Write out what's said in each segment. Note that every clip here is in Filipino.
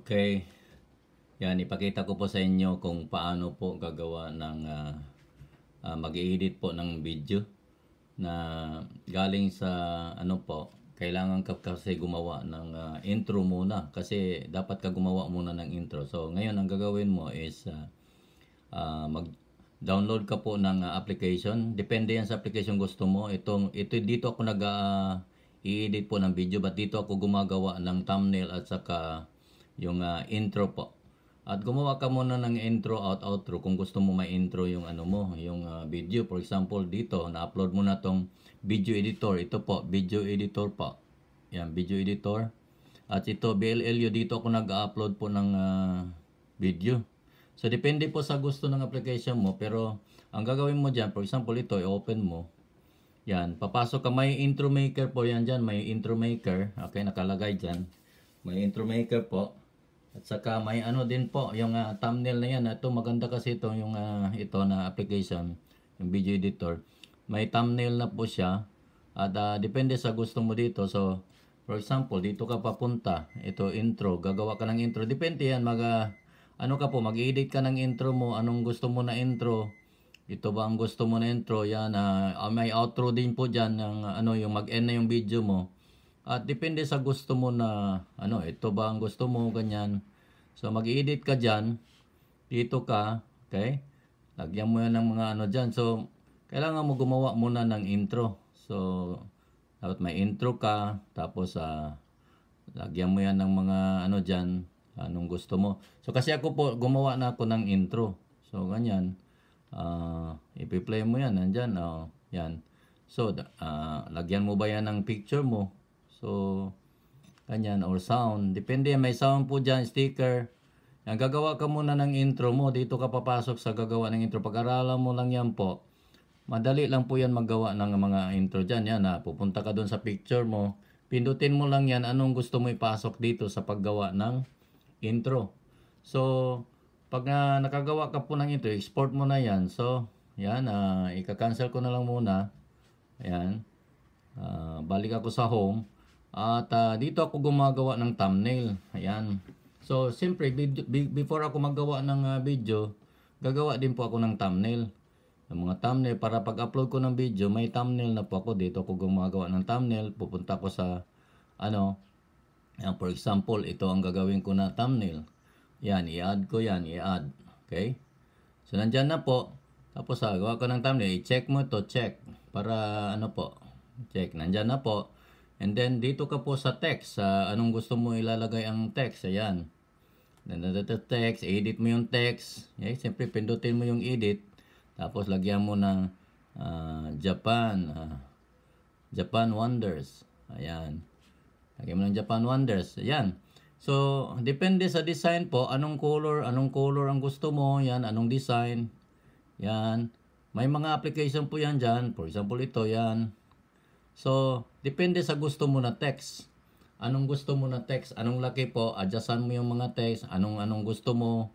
Okay. Yan, ipakita ko po sa inyo kung paano po gagawa ng uh, ah, uh, ah, mag-edit po ng video na galing sa ano po, kailangan ka kasi gumawa ng uh, intro muna kasi dapat ka gumawa muna ng intro. So ngayon ang gagawin mo is uh, uh, mag download ka po ng uh, application. Depende yan sa application gusto mo. Itong ito dito ako nag uh, edit po ng video but dito ako gumagawa ng thumbnail at saka yung uh, intro po. At gumawa ka muna ng intro out outro kung gusto mo ma-intro yung ano mo, yung uh, video. For example, dito na-upload mo na tong video editor. Ito po, video editor po. Yan, video editor. At ito BLLU dito ako nag-upload po ng uh, video. So depende po sa gusto ng application mo pero ang gagawin mo diyan, for example ito, i-open mo. Yan, papasok ka may intro maker po yan diyan, may intro maker. Okay, nakalagay diyan. May intro maker po. At saka may ano din po, yung uh, thumbnail na yan. Ito maganda kasi ito, yung uh, ito na application, yung video editor. May thumbnail na po siya. At uh, depende sa gusto mo dito. So, for example, dito ka papunta. Ito intro, gagawa ka ng intro. Depende yan, mag, uh, ano ka po, mag-edit ka ng intro mo. Anong gusto mo na intro. Ito ba ang gusto mo na intro? Yan, uh, may outro din po dyan. Ng, ano, yung mag-end na yung video mo at depende sa gusto mo na ano, ito ba ang gusto mo, ganyan. So mag-edit ka dyan. Dito ka, okay? Lagyan mo yan ng mga ano dyan. So kailangan mo gumawa muna ng intro. So dapat may intro ka. Tapos uh, lagyan mo yan ng mga ano dyan. Anong gusto mo. So kasi ako po gumawa na ako ng intro. So ganyan. Uh, ipi-play mo yan. Nandyan. Oh, yan. So uh, lagyan mo ba yan ng picture mo? So, kanyan or sound. Depende, may sound po dyan, sticker. Yan, gagawa ka muna ng intro mo. Dito ka papasok sa gagawa ng intro. Pag-aralan mo lang yan po. Madali lang po yan maggawa ng mga intro dyan. Yan ha, ah, pupunta ka doon sa picture mo. Pindutin mo lang yan anong gusto mo ipasok dito sa paggawa ng intro. So, pag uh, nakagawa ka po ng intro, export mo na yan. So, yan, uh, ika-cancel ko na lang muna. Ayan. Uh, balik ako sa home. At uh, dito ako gumagawa ng thumbnail. Ayan. So, siyempre, before ako magawa ng uh, video, gagawa din po ako ng thumbnail. Yung mga thumbnail, para pag-upload ko ng video, may thumbnail na po ako. Dito ako gumagawa ng thumbnail. Pupunta ko sa, ano, yan, ah, for example, ito ang gagawin ko na thumbnail. Yan, i-add ko yan, i-add. Okay? So, nandyan na po. Tapos, ah, gawa ko ng thumbnail. I-check mo to check. Para, ano po, check. Nandyan na po. And then dito ka po sa text, sa uh, anong gusto mo ilalagay ang text, ayan. Then the text, edit mo yung text. Okay, eh, siyempre pindutin mo yung edit. Tapos lagyan mo ng uh, Japan, uh, Japan Wonders. Ayan. Lagyan mo ng Japan Wonders. Ayan. So, depende sa design po, anong color, anong color ang gusto mo, yan, anong design. Yan. May mga application po yan dyan. For example, ito, yan. So, Depende sa gusto mo na text. Anong gusto mo na text? Anong laki po? Adjustan mo yung mga text. Anong-anong gusto mo?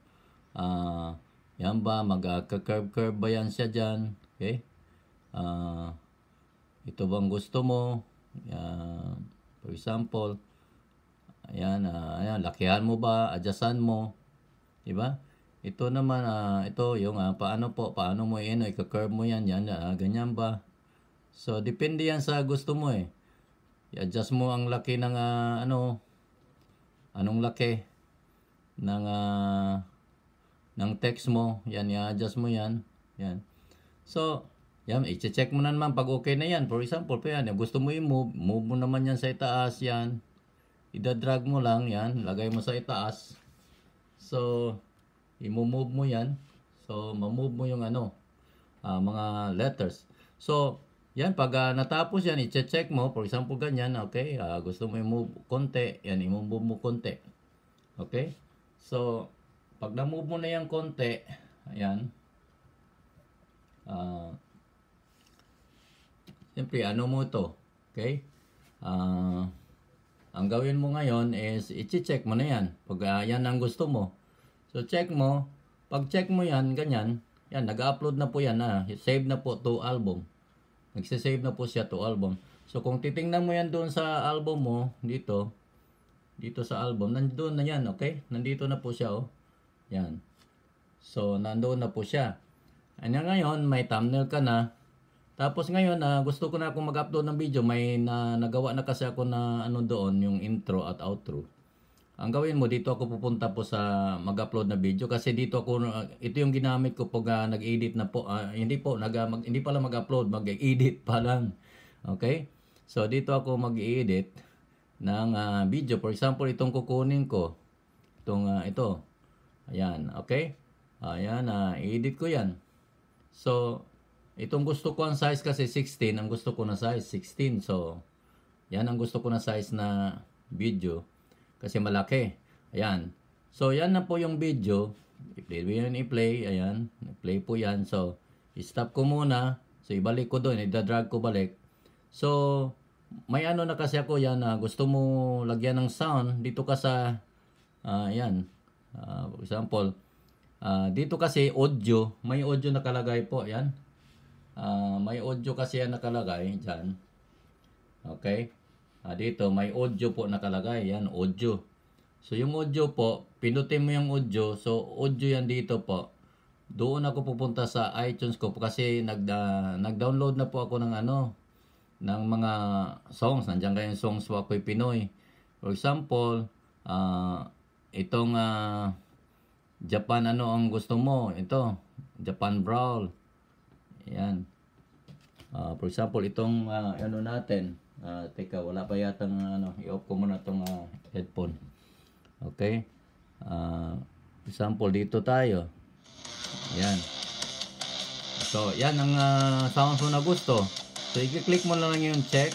Uh, yan ba? Mag-curve-curve ba yan siya dyan? Okay? Uh, ito bang gusto mo? Uh, for example, ayan, uh, ayan, lakihan mo ba? Adjustan mo? Diba? Ito naman, uh, ito yung uh, paano po, paano mo yun, eh, i-curve mo yan, yan, uh, ganyan ba? So, depende yan sa gusto mo eh i-adjust mo ang laki ng uh, ano anong laki ng uh, ng text mo yan i-adjust mo yan yan so yan i-check mo na naman pag okay na yan for example pa yan gusto mo i-move move mo naman yan sa itaas yan Ida-drag mo lang yan lagay mo sa itaas so i-move mo yan so ma-move mo yung ano uh, mga letters so yan, pag uh, natapos yan, i-check mo. For example, ganyan, okay? Uh, gusto mo i-move konti. Yan, i-move mo konti. Okay? So, pag na-move mo na yan konti, ayan. Uh, Siyempre, ano mo to? Okay? Uh, ang gawin mo ngayon is, i-check mo na yan. Pag uh, yan ang gusto mo. So, check mo. Pag check mo yan, ganyan. Yan, nag-upload na po yan. Ha? Save na po to album nagsisave na po siya to album. So kung titingnan mo yan doon sa album mo, dito, dito sa album, nandoon na yan, okay? Nandito na po siya, oh. Yan. So, nandoon na po siya. Ano ngayon, may thumbnail ka na. Tapos ngayon, uh, gusto ko na akong mag-upload ng video. May na, nagawa na kasi ako na ano doon, yung intro at outro. Ang gawin mo, dito ako pupunta po sa mag-upload na video kasi dito ako, ito yung ginamit ko pag uh, nag-edit na po. Uh, hindi po, nag, ah, mag, hindi pala mag-upload, mag-edit pa lang. Okay? So, dito ako mag-edit ng uh, video. For example, itong kukunin ko. Itong, uh, ito. Ayan, okay? Ayan, uh, edit ko yan. So, itong gusto ko ang size kasi 16. Ang gusto ko na size, 16. So, yan ang gusto ko na size na video kasi malaki. Ayan. So, yan na po yung video. I-play mo yun, i-play. Ayan. I-play po yan. So, i-stop ko muna. So, ibalik ko doon. i drag ko balik. So, may ano na kasi ako yan na ah, gusto mo lagyan ng sound. Dito ka sa, uh, ah, yan. Uh, ah, example, uh, dito kasi audio. May audio nakalagay po. Ayan. Uh, may audio kasi yan nakalagay. Diyan. Okay ah, dito may audio po nakalagay. Yan, audio. So yung audio po, pinutin mo yung audio. So audio yan dito po. Doon ako pupunta sa iTunes ko kasi nag, uh, nag-download na po ako ng ano, ng mga songs. Nandiyan kayo yung songs po ako'y Pinoy. For example, uh, itong uh, Japan ano ang gusto mo? Ito, Japan Brawl. Yan. Uh, for example, itong uh, ano natin, Uh, teka, wala pa yatang ano, i-off ko muna tong uh, headphone. Okay? Uh, ah, example, dito tayo. Yan. So, yan ang uh, sounds mo na gusto. So, i-click mo lang yung check.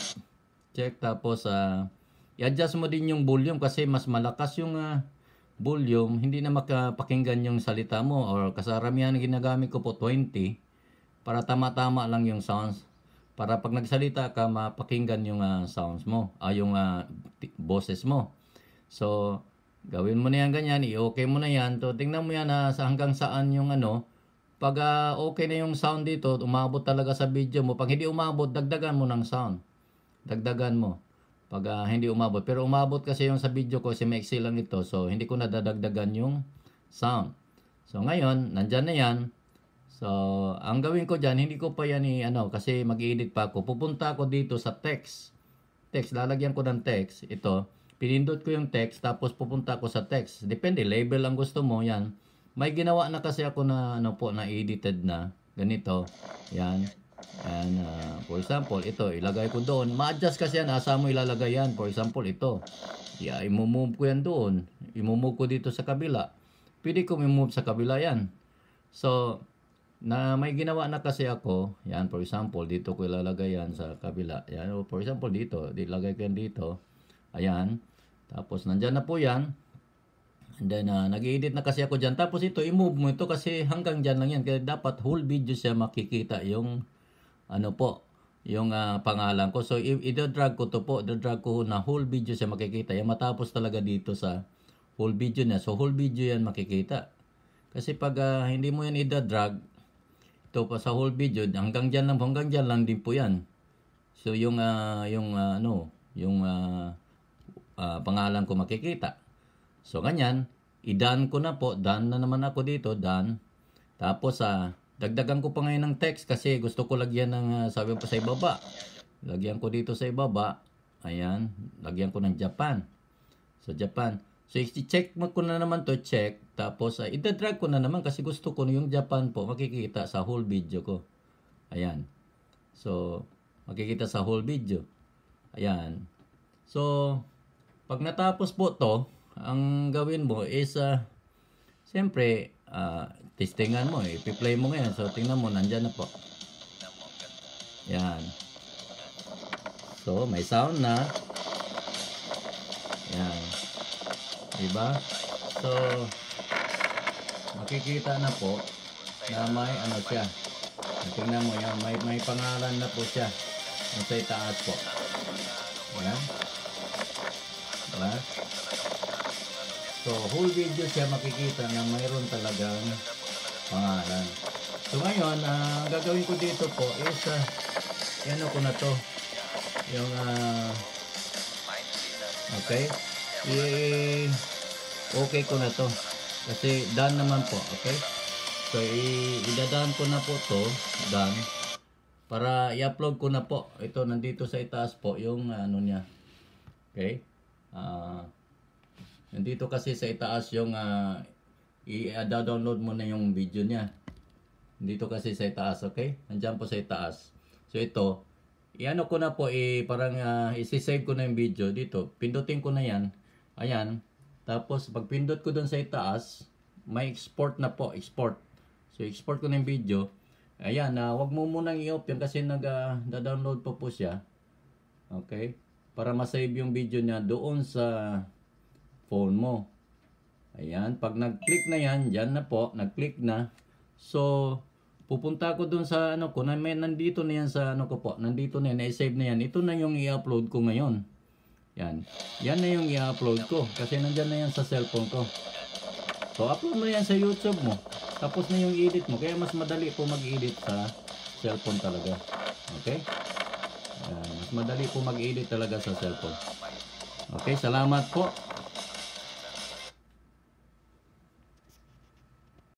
Check, tapos uh, i-adjust mo din yung volume kasi mas malakas yung uh, volume. Hindi na makapakinggan yung salita mo or kasaramihan ginagamit ko po 20 para tama-tama lang yung sounds para pag nagsalita ka mapakinggan yung uh, sounds mo, uh, yung uh, boses mo. So, gawin mo na yan ganyan, i-okay mo na yan. So, tingnan mo yan ha, sa hanggang saan yung ano. Pag uh, okay na yung sound dito, umabot talaga sa video mo. Pag hindi umabot, dagdagan mo ng sound. Dagdagan mo. Pag uh, hindi umabot. Pero umabot kasi yung sa video ko, kasi maiksi lang ito. So, hindi ko nadadagdagan yung sound. So, ngayon, nandyan na yan. So, ang gawin ko dyan, hindi ko pa yan i, ano, kasi mag-edit pa ako. Pupunta ako dito sa text. Text, lalagyan ko ng text. Ito, pinindot ko yung text, tapos pupunta ako sa text. Depende, label ang gusto mo, yan. May ginawa na kasi ako na, ano po, na edited na. Ganito, yan. And, uh, ah, for example, ito, ilagay ko doon. Ma-adjust kasi yan, asa mo ilalagay yan. For example, ito. Yeah, imumove ko yan doon. Imumove ko dito sa kabila. Pwede ko imove sa kabila yan. So, na may ginawa na kasi ako, yan for example, dito ko ilalagay yan sa kabila. Yan, for example dito, ilalagay ko yan dito. Ayan. Tapos nandyan na po yan. And then uh, ah, nag-edit na kasi ako dyan. Tapos ito, i-move mo ito kasi hanggang dyan lang yan. Kaya dapat whole video siya makikita yung ano po, yung uh, pangalan ko. So i-drag ko to po, i-drag ko na whole video siya makikita. Yan matapos talaga dito sa whole video niya. So whole video yan makikita. Kasi pag uh, hindi mo yan i-drag, ito pa sa whole video, hanggang diyan lang, hanggang diyan lang din po 'yan. So yung uh, yung uh, ano, yung uh, uh, pangalan ko makikita. So ganyan, idan ko na po, done na naman ako dito, done Tapos sa uh, dagdagan ko pa ngayon ng text kasi gusto ko lagyan ng uh, sabi pa sa ibaba. Lagyan ko dito sa ibaba. Ayan, lagyan ko ng Japan. So Japan. So i-check mo ko na naman to check tapos, ay, ah, idadrag ko na naman kasi gusto ko yung Japan po makikita sa whole video ko. Ayan. So, makikita sa whole video. Ayan. So, pag natapos po to, ang gawin mo is, uh, siyempre, uh, testingan mo. Ipi-play mo ngayon. So, tingnan mo, nandyan na po. Ayan. So, may sound na. Ayan. Diba? So, makikita na po na may ano siya. Tingnan mo yan, may, may pangalan na po siya. Nasa itaas po. Ayan. Diba? So, whole video siya makikita na mayroon talagang pangalan. So, ngayon, uh, ang gagawin ko dito po is, uh, ah, yan ako na to. Yung, uh, okay? I- okay ko na to. Kasi done naman po, okay? So, idadaan ko na po to, done. Para i-upload ko na po. Ito, nandito sa itaas po yung ano niya. Okay? Uh, nandito kasi sa itaas yung uh, i-download mo na yung video niya. nandito kasi sa itaas, okay? Nandiyan po sa itaas. So, ito, iano ko na po, eh, parang uh, ah, i-save ko na yung video dito. Pindutin ko na yan. Ayan. Tapos, pagpindot ko doon sa itaas, may export na po, export. So, export ko na yung video. Ayan, uh, wag mo munang i-off yan kasi nag-download ah, uh, po po siya. Okay? Para masave yung video niya doon sa phone mo. Ayan, pag nag-click na yan, dyan na po, nag-click na. So, pupunta ko doon sa ano ko, na, may, nandito na yan sa ano ko po, nandito na yan, na-save na yan. Ito na yung i-upload ko ngayon. Yan. Yan na yung i-upload ko. Kasi nandyan na yan sa cellphone ko. So, upload mo yan sa YouTube mo. Tapos na yung edit mo. Kaya mas madali po mag-edit sa cellphone talaga. Okay? Uh, mas madali po mag-edit talaga sa cellphone. Okay, salamat po.